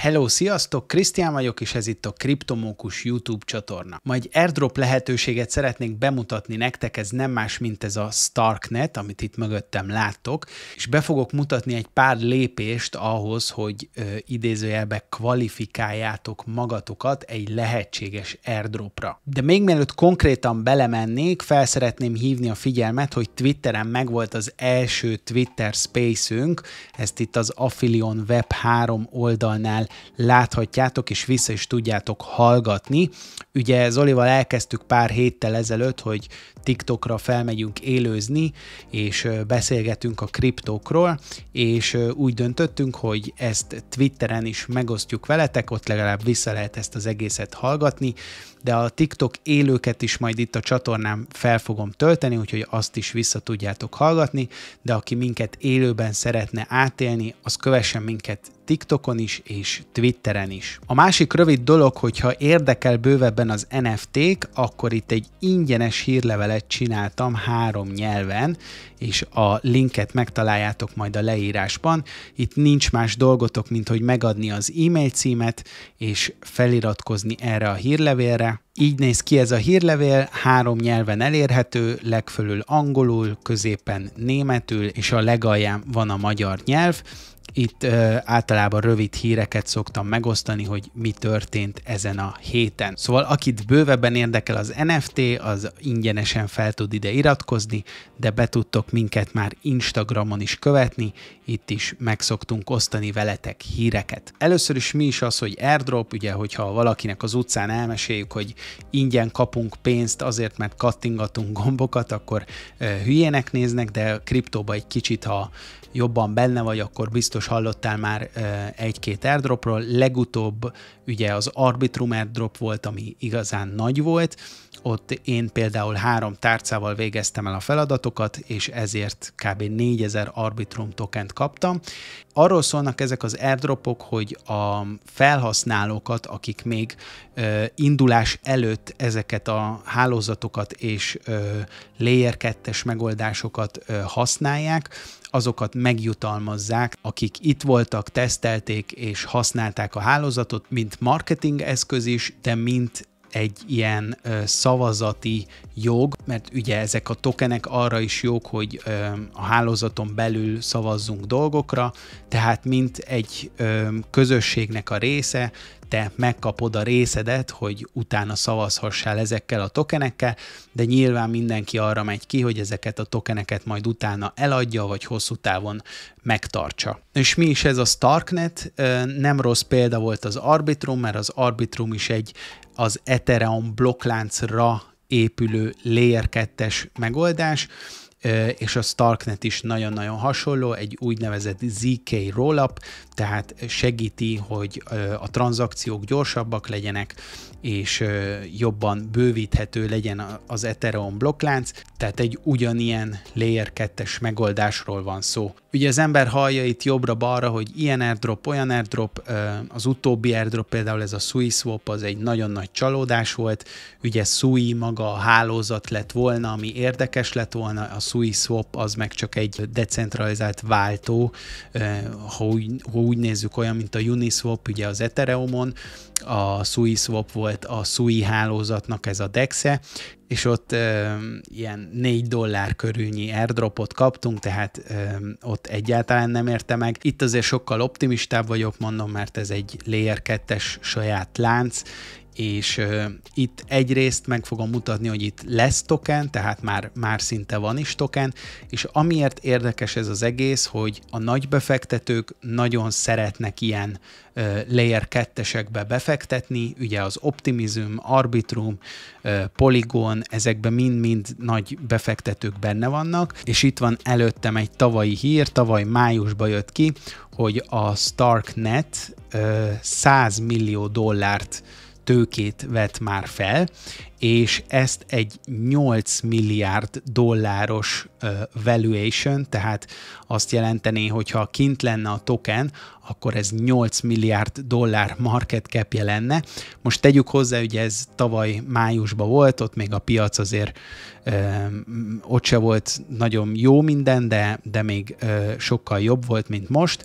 Hello, sziasztok! Krisztián vagyok, és ez itt a Kriptomókus YouTube csatorna. Ma egy airdrop lehetőséget szeretnék bemutatni nektek, ez nem más, mint ez a Starknet, amit itt mögöttem láttok, és be fogok mutatni egy pár lépést ahhoz, hogy ö, idézőjelbe kvalifikáljátok magatokat egy lehetséges airdropra. De még mielőtt konkrétan belemennék, felszeretném hívni a figyelmet, hogy Twitteren megvolt az első Twitter Space-ünk, ezt itt az Affilion Web 3 oldalnál láthatjátok, és vissza is tudjátok hallgatni. Ugye Zolival elkezdtük pár héttel ezelőtt, hogy TikTokra felmegyünk élőzni, és beszélgetünk a kriptókról, és úgy döntöttünk, hogy ezt Twitteren is megosztjuk veletek, ott legalább vissza lehet ezt az egészet hallgatni, de a TikTok élőket is majd itt a csatornám fel fogom tölteni, úgyhogy azt is vissza tudjátok hallgatni, de aki minket élőben szeretne átélni, az kövessen minket TikTokon is és Twitteren is. A másik rövid dolog, hogyha érdekel bővebben az NFT-k, akkor itt egy ingyenes hírlevelet csináltam három nyelven, és a linket megtaláljátok majd a leírásban. Itt nincs más dolgotok, mint hogy megadni az e-mail címet, és feliratkozni erre a hírlevélre, így néz ki ez a hírlevél, három nyelven elérhető, legfölül angolul, középen németül, és a legalján van a magyar nyelv. Itt ö, általában rövid híreket szoktam megosztani, hogy mi történt ezen a héten. Szóval akit bővebben érdekel az NFT, az ingyenesen fel tud ide iratkozni, de be tudtok minket már Instagramon is követni, itt is megszoktunk osztani veletek híreket. Először is mi is az, hogy airdrop, ugye, hogyha valakinek az utcán elmeséljük, hogy ingyen kapunk pénzt azért, mert kattingatunk gombokat, akkor hülyének néznek, de kriptóba egy kicsit, ha jobban benne vagy, akkor biztos hallottál már egy-két airdropról. Legutóbb ugye az Arbitrum airdrop volt, ami igazán nagy volt, ott én például három tárcával végeztem el a feladatokat, és ezért kb. 4000 Arbitrum tokent kaptam. Arról szólnak ezek az airdropok, hogy a felhasználókat, akik még ö, indulás előtt ezeket a hálózatokat és ö, layer 2-es megoldásokat ö, használják, azokat megjutalmazzák, akik itt voltak, tesztelték és használták a hálózatot, mint marketing eszköz is, de mint egy ilyen ö, szavazati jog, mert ugye ezek a tokenek arra is jók, hogy ö, a hálózaton belül szavazzunk dolgokra, tehát mint egy ö, közösségnek a része, te megkapod a részedet, hogy utána szavazhassál ezekkel a tokenekkel, de nyilván mindenki arra megy ki, hogy ezeket a tokeneket majd utána eladja, vagy hosszú távon megtartsa. És mi is ez a Starknet? Nem rossz példa volt az Arbitrum, mert az Arbitrum is egy az Ethereum blokkláncra épülő Layer 2-es megoldás, és a Starknet is nagyon-nagyon hasonló, egy úgynevezett ZK rollup, tehát segíti, hogy a tranzakciók gyorsabbak legyenek, és jobban bővíthető legyen az Ethereum blokklánc, tehát egy ugyanilyen Layer 2-es megoldásról van szó. Ugye az ember hallja itt jobbra-balra, hogy ilyen airdrop, olyan airdrop, az utóbbi airdrop, például ez a SUI swap, az egy nagyon nagy csalódás volt, ugye SUI maga a hálózat lett volna, ami érdekes lett volna, a SUI swap az meg csak egy decentralizált váltó, ha úgy, ha úgy nézzük olyan, mint a Uniswap, ugye az Ethereumon, a SUI swap volt volt a SUI hálózatnak ez a DEXE, és ott ö, ilyen 4 dollár körülnyi airdropot kaptunk, tehát ö, ott egyáltalán nem érte meg. Itt azért sokkal optimistább vagyok, mondom, mert ez egy Layer 2-es saját lánc, és uh, itt egyrészt meg fogom mutatni, hogy itt lesz token, tehát már, már szinte van is token, és amiért érdekes ez az egész, hogy a nagy befektetők nagyon szeretnek ilyen uh, layer 2-esekbe befektetni, ugye az Optimism, Arbitrum, uh, Polygon, ezekben mind-mind nagy befektetők benne vannak, és itt van előttem egy tavalyi hír, tavaly májusba jött ki, hogy a Starknet uh, 100 millió dollárt tőkét vett már fel, és ezt egy 8 milliárd dolláros valuation, tehát azt jelenteni, hogy ha kint lenne a token, akkor ez 8 milliárd dollár market cap lenne. Most tegyük hozzá, hogy ez tavaly májusban volt, ott még a piac azért ö, ott se volt nagyon jó minden, de, de még ö, sokkal jobb volt, mint most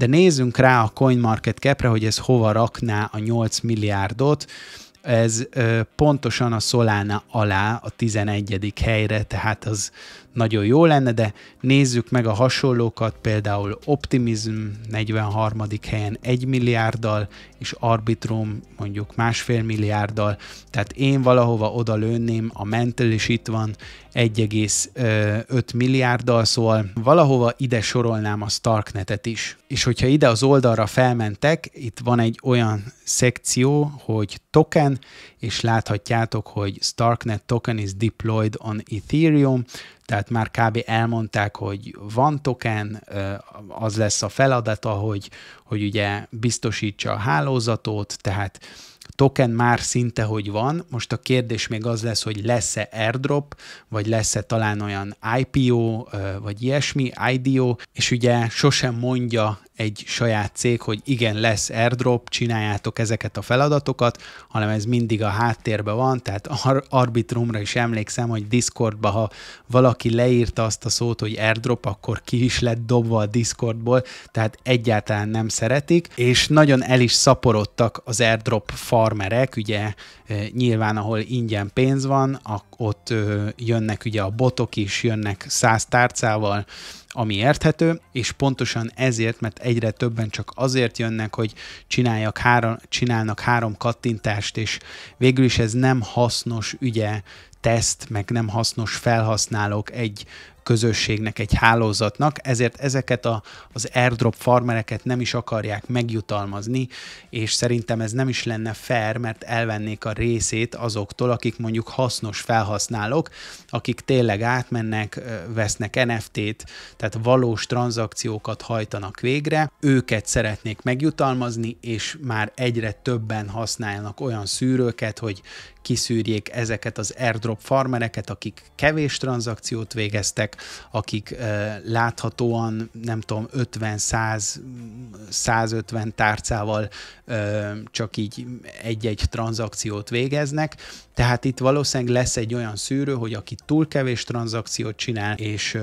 de nézzünk rá a CoinMarketCap-re, hogy ez hova rakná a 8 milliárdot, ez ö, pontosan a Solana alá a 11. helyre, tehát az nagyon jó lenne, de nézzük meg a hasonlókat, például Optimism 43. helyen 1 milliárddal, és Arbitrum mondjuk másfél milliárddal, tehát én valahova oda lőném, a Mental is itt van 1,5 milliárddal, szóval valahova ide sorolnám a Starknetet is. És hogyha ide az oldalra felmentek, itt van egy olyan szekció, hogy token, és láthatjátok, hogy Starknet token is deployed on Ethereum, tehát már kb. elmondták, hogy van token, az lesz a feladata, hogy, hogy ugye biztosítsa a hálózatot, tehát token már szinte, hogy van. Most a kérdés még az lesz, hogy lesz-e airdrop, vagy lesz-e talán olyan IPO, vagy ilyesmi, IDO, és ugye sosem mondja egy saját cég, hogy igen, lesz airdrop, csináljátok ezeket a feladatokat, hanem ez mindig a háttérben van, tehát Arbitrumra is emlékszem, hogy Discordba, ha valaki leírta azt a szót, hogy airdrop, akkor ki is lett dobva a Discordból, tehát egyáltalán nem szeretik, és nagyon el is szaporodtak az airdrop farmerek, ugye nyilván, ahol ingyen pénz van, ott jönnek ugye a botok is, jönnek száz tárcával, ami érthető, és pontosan ezért, mert egyre többen csak azért jönnek, hogy csináljak három, csinálnak három kattintást, és végül is ez nem hasznos ügye teszt, meg nem hasznos felhasználók egy közösségnek, egy hálózatnak, ezért ezeket a, az airdrop farmereket nem is akarják megjutalmazni, és szerintem ez nem is lenne fair, mert elvennék a részét azoktól, akik mondjuk hasznos felhasználók, akik tényleg átmennek, vesznek NFT-t, tehát valós tranzakciókat hajtanak végre, őket szeretnék megjutalmazni, és már egyre többen használnak olyan szűrőket, hogy kiszűrjék ezeket az airdrop farmereket, akik kevés tranzakciót végeztek, akik láthatóan, nem tudom, 50-100-150 tárcával csak így egy-egy tranzakciót végeznek, tehát itt valószínűleg lesz egy olyan szűrő, hogy aki túl kevés tranzakciót csinál, és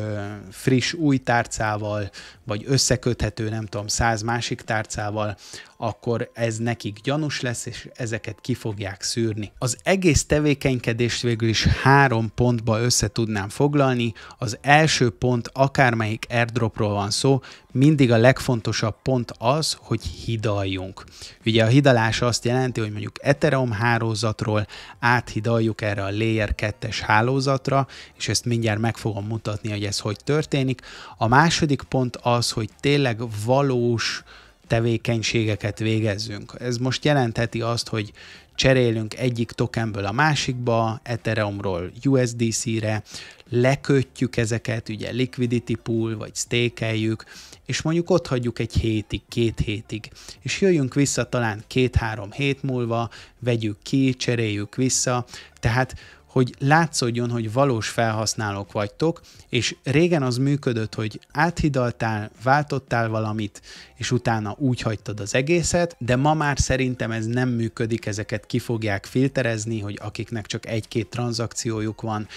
friss új tárcával, vagy összeköthető, nem tudom, száz másik tárcával, akkor ez nekik gyanús lesz, és ezeket ki fogják szűrni. Az egész tevékenykedést végül is három pontba össze tudnám foglalni. Az első pont, akármelyik airdropról van szó, mindig a legfontosabb pont az, hogy hidaljunk. Ugye a hidalás azt jelenti, hogy mondjuk Ethereum hálózatról áthidaljuk erre a Layer 2-es hálózatra, és ezt mindjárt meg fogom mutatni, hogy ez hogy történik. A második pont az, hogy tényleg valós tevékenységeket végezzünk. Ez most jelentheti azt, hogy cserélünk egyik tokenből a másikba, Ethereumról USDC-re, lekötjük ezeket, ugye liquidity pool, vagy stékeljük, és mondjuk ott hagyjuk egy hétig, két hétig, és jöjjünk vissza talán két-három hét múlva, vegyük ki, cseréljük vissza, tehát hogy látszódjon, hogy valós felhasználók vagytok, és régen az működött, hogy áthidaltál, váltottál valamit, és utána úgy hagytad az egészet, de ma már szerintem ez nem működik, ezeket ki fogják filterezni, hogy akiknek csak egy-két tranzakciójuk van,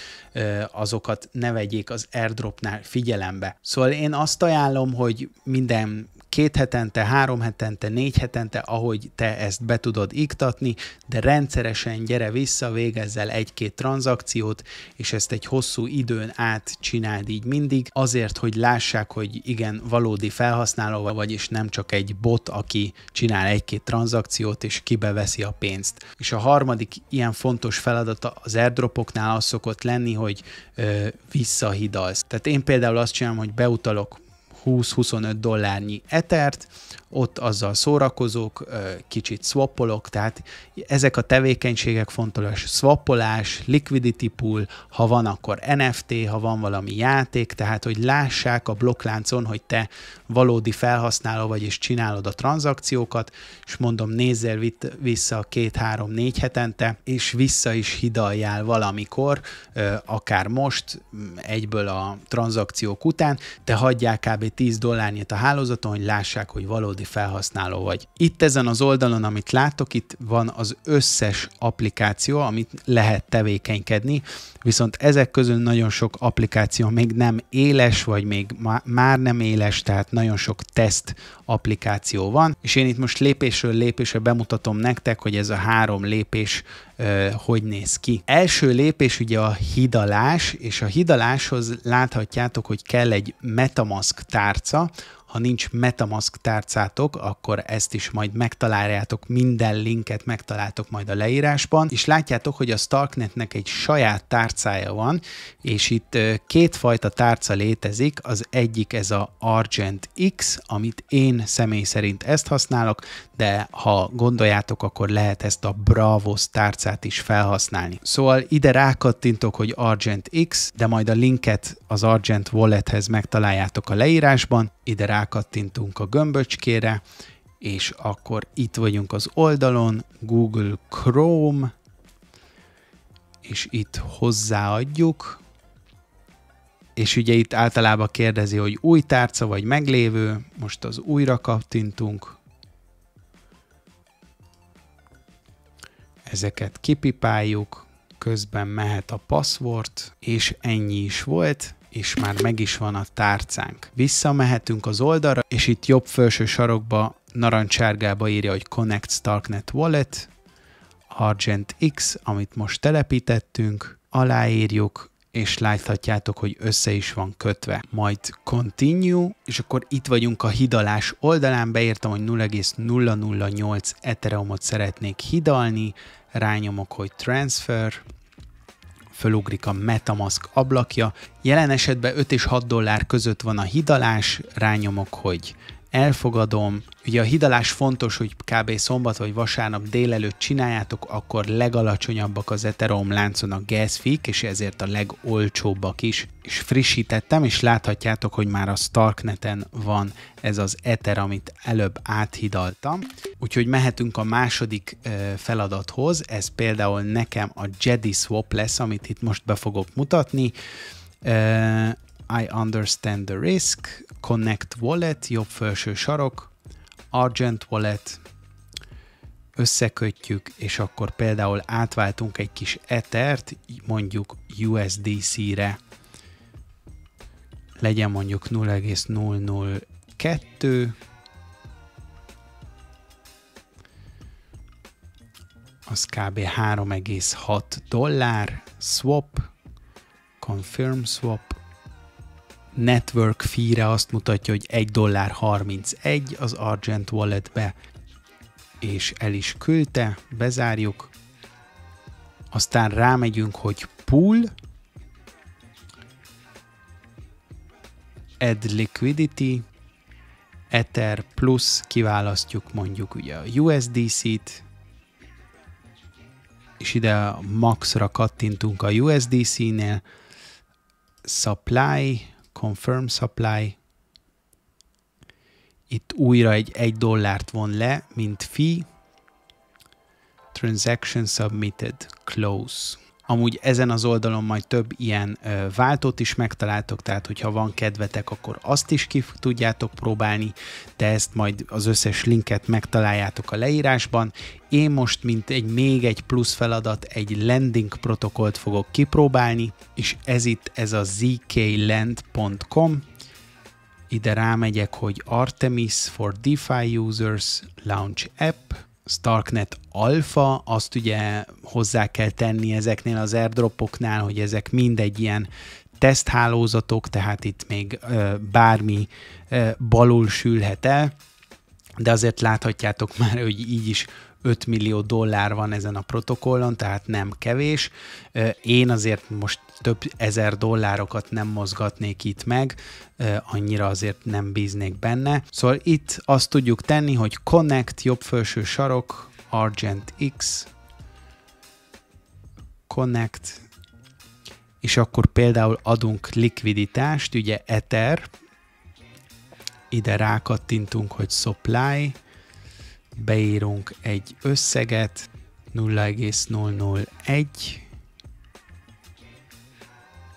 azokat ne vegyék az airdropnál figyelembe. Szóval én azt ajánlom, hogy minden két hetente, három hetente, négy hetente, ahogy te ezt be tudod iktatni, de rendszeresen gyere vissza, végezzel egy-két tranzakciót, és ezt egy hosszú időn át csináld így mindig, azért, hogy lássák, hogy igen, valódi felhasználó vagy, és nem csak egy bot, aki csinál egy-két tranzakciót, és kibeveszi a pénzt. És a harmadik ilyen fontos feladata az airdropoknál az szokott lenni, hogy ö, visszahidalsz. Tehát én például azt csinálom, hogy beutalok 20-25 dollárnyi etert, ott azzal szórakozok, kicsit swappolok, tehát ezek a tevékenységek fontos, swappolás, liquidity pool, ha van akkor NFT, ha van valami játék, tehát hogy lássák a blokkláncon, hogy te valódi felhasználó vagy, és csinálod a tranzakciókat, és mondom, nézzél vissza két-három-négy hetente, és vissza is hidaljál valamikor, akár most, egyből a tranzakciók után, te hagyják kb. 10 dollárnyit a hálózaton, hogy lássák, hogy valódi felhasználó vagy. Itt ezen az oldalon, amit látok, itt van az összes applikáció, amit lehet tevékenykedni, viszont ezek közül nagyon sok applikáció még nem éles, vagy még már nem éles, tehát nagyon sok teszt applikáció van, és én itt most lépésről lépésre bemutatom nektek, hogy ez a három lépés hogy néz ki. Első lépés ugye a hidalás, és a hidaláshoz láthatjátok, hogy kell egy Metamask tárca, ha nincs Metamask tárcátok, akkor ezt is majd megtaláljátok, minden linket megtaláltok majd a leírásban, és látjátok, hogy a Starknetnek egy saját tárcája van, és itt kétfajta tárca létezik, az egyik ez a Argent X, amit én személy szerint ezt használok, de ha gondoljátok, akkor lehet ezt a Bravos tárcát is felhasználni. Szóval ide rákattintok, hogy Argent X, de majd a linket az Argent Wallethez megtaláljátok a leírásban, ide rákattintunk a gömböcskére, és akkor itt vagyunk az oldalon, Google Chrome, és itt hozzáadjuk, és ugye itt általában kérdezi, hogy új tárca vagy meglévő, most az újra kattintunk, ezeket kipipáljuk, közben mehet a password, és ennyi is volt és már meg is van a tárcánk. Visszamehetünk az oldalra, és itt jobb felső sarokba narancsárgába írja, hogy Connect Starknet Wallet, Argent X, amit most telepítettünk, aláírjuk, és láthatjátok, hogy össze is van kötve. Majd continue, és akkor itt vagyunk a hidalás oldalán, beírtam, hogy 0,008 etereumot szeretnék hidalni, rányomok, hogy transfer, fölugrik a Metamask ablakja. Jelen esetben 5 és 6 dollár között van a hidalás, rányomok, hogy elfogadom. Ugye a hidalás fontos, hogy kb. szombat vagy vasárnap délelőtt csináljátok, akkor legalacsonyabbak az Ethereum láncon a gasfik, és ezért a legolcsóbbak is. És frissítettem, és láthatjátok, hogy már a Starkneten van ez az Ether, amit előbb áthidaltam. Úgyhogy mehetünk a második feladathoz, ez például nekem a Jedi Swap lesz, amit itt most be fogok mutatni. I understand the risk, Connect Wallet, jobb felső sarok, Argent Wallet, összekötjük, és akkor például átváltunk egy kis etert, mondjuk USDC-re, legyen mondjuk 0,002, az kb. 3,6 dollár, swap, confirm swap, network fee azt mutatja, hogy 1 dollár 31 az Argent Walletbe, és el is küldte, bezárjuk, aztán rámegyünk, hogy pool, add liquidity, Ether plus kiválasztjuk mondjuk ugye a USDC-t, és ide a maxra kattintunk a USDC-nél, supply, Confirm Supply. Itt újra egy 1 dollárt von le, mint fee. Transaction Submitted. Close. Amúgy ezen az oldalon majd több ilyen ö, váltót is megtaláltok, tehát hogyha van kedvetek, akkor azt is ki tudjátok próbálni, de ezt majd az összes linket megtaláljátok a leírásban. Én most, mint egy még egy plusz feladat, egy landing protokollt fogok kipróbálni, és ez itt ez a zkland.com, ide rámegyek, hogy Artemis for DeFi Users Launch App, Starknet Alpha, azt ugye hozzá kell tenni ezeknél az airdropoknál, hogy ezek mind egy ilyen teszthálózatok, tehát itt még ö, bármi ö, balul sülhet el de azért láthatjátok már, hogy így is 5 millió dollár van ezen a protokollon, tehát nem kevés. Én azért most több ezer dollárokat nem mozgatnék itt meg, annyira azért nem bíznék benne. Szóval itt azt tudjuk tenni, hogy Connect, jobb felső sarok, Argent X, Connect, és akkor például adunk likviditást, ugye Ether, ide rákattintunk, hogy supply, beírunk egy összeget, 0,001,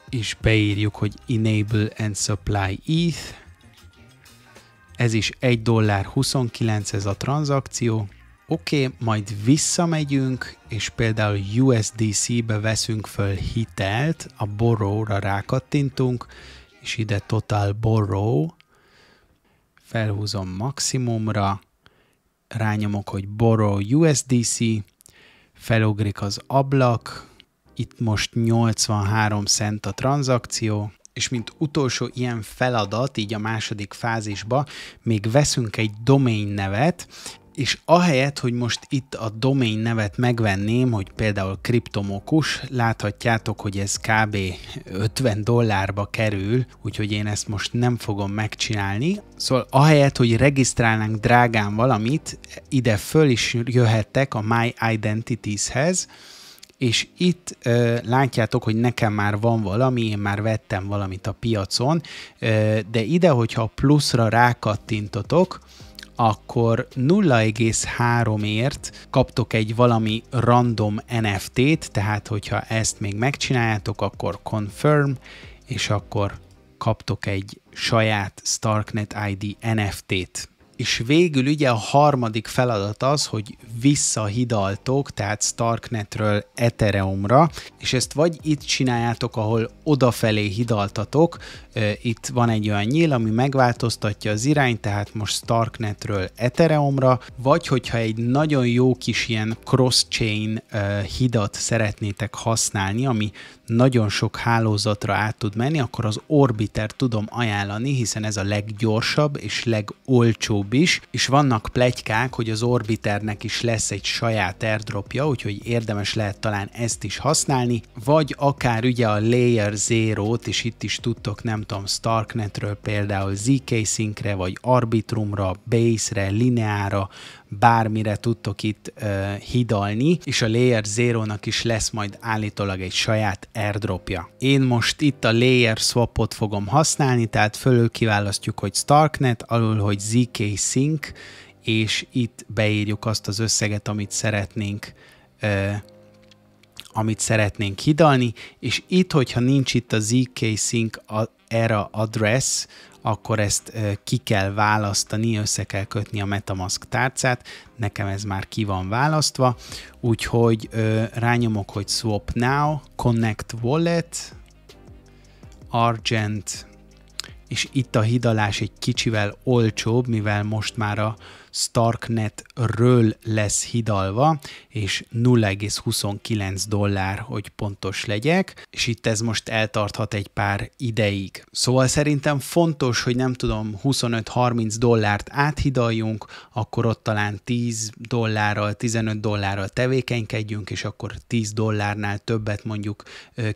és beírjuk, hogy enable and supply ETH, ez is 1 dollár 29 ez a tranzakció, oké, okay, majd visszamegyünk, és például USDC-be veszünk föl hitelt, a borrow-ra rákattintunk, és ide total borrow, felhúzom maximumra, rányomok, hogy borrow USDC, felugrik az ablak, itt most 83 cent a tranzakció, és mint utolsó ilyen feladat, így a második fázisba, még veszünk egy domain nevet, és ahelyett, hogy most itt a domain nevet megvenném, hogy például kriptomokus, láthatjátok, hogy ez kb. 50 dollárba kerül, úgyhogy én ezt most nem fogom megcsinálni. Szóval ahelyett, hogy regisztrálnánk drágán valamit, ide föl is jöhettek a My Identities-hez, és itt ö, látjátok, hogy nekem már van valami, én már vettem valamit a piacon, ö, de ide, hogyha pluszra rákattintotok, akkor 0,3-ért kaptok egy valami random NFT-t, tehát hogyha ezt még megcsináljátok, akkor confirm, és akkor kaptok egy saját Starknet ID NFT-t és végül ugye a harmadik feladat az, hogy visszahidaltok, tehát Starknetről Ethereumra, és ezt vagy itt csináljátok, ahol odafelé hidaltatok, itt van egy olyan nyíl, ami megváltoztatja az irányt, tehát most Starknetről Ethereumra, vagy hogyha egy nagyon jó kis ilyen cross-chain hidat szeretnétek használni, ami nagyon sok hálózatra át tud menni, akkor az Orbiter tudom ajánlani, hiszen ez a leggyorsabb és legolcsóbb utóbb is, és vannak plegykák, hogy az Orbiternek is lesz egy saját airdropja, úgyhogy érdemes lehet talán ezt is használni, vagy akár ugye a Layer Zero-t, és itt is tudtok, nem tudom, Starknetről például ZK Syncre, vagy Arbitrumra, Base-re, Lineára, bármire tudtok itt uh, hidalni, és a Layer Zero-nak is lesz majd állítólag egy saját airdropja. Én most itt a Layer Swapot fogom használni, tehát fölül kiválasztjuk, hogy Starknet, alul, hogy ZK Sync, és itt beírjuk azt az összeget, amit szeretnénk uh, amit szeretnénk hidalni, és itt, hogyha nincs itt a ZK Sync era address, akkor ezt ki kell választani, össze kell kötni a Metamask tárcát, nekem ez már ki van választva, úgyhogy rányomok, hogy Swap Now, Connect Wallet, Argent, és itt a hidalás egy kicsivel olcsóbb, mivel most már a Starknetről lesz hidalva, és 0,29 dollár, hogy pontos legyek, és itt ez most eltarthat egy pár ideig. Szóval szerintem fontos, hogy nem tudom, 25-30 dollárt áthidaljunk, akkor ott talán 10 dollárral, 15 dollárral tevékenykedjünk, és akkor 10 dollárnál többet mondjuk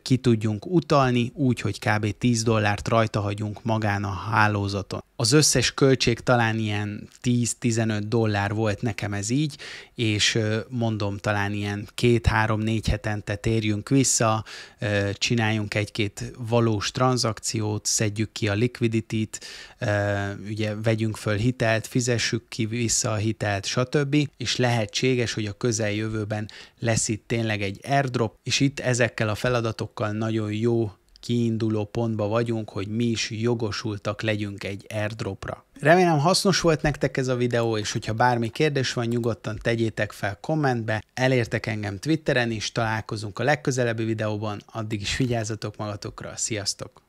ki tudjunk utalni, úgy, hogy kb. 10 dollárt rajta hagyunk magán a hálózaton az összes költség talán ilyen 10-15 dollár volt nekem ez így, és mondom, talán ilyen két-három-négy hetente térjünk vissza, csináljunk egy-két valós tranzakciót, szedjük ki a likviditit, ugye vegyünk föl hitelt, fizessük ki vissza a hitelt, stb. És lehetséges, hogy a közeljövőben lesz itt tényleg egy airdrop, és itt ezekkel a feladatokkal nagyon jó kiinduló pontba vagyunk, hogy mi is jogosultak legyünk egy airdropra. Remélem hasznos volt nektek ez a videó, és hogyha bármi kérdés van, nyugodtan tegyétek fel kommentbe, elértek engem Twitteren is, találkozunk a legközelebbi videóban, addig is vigyázzatok magatokra, sziasztok!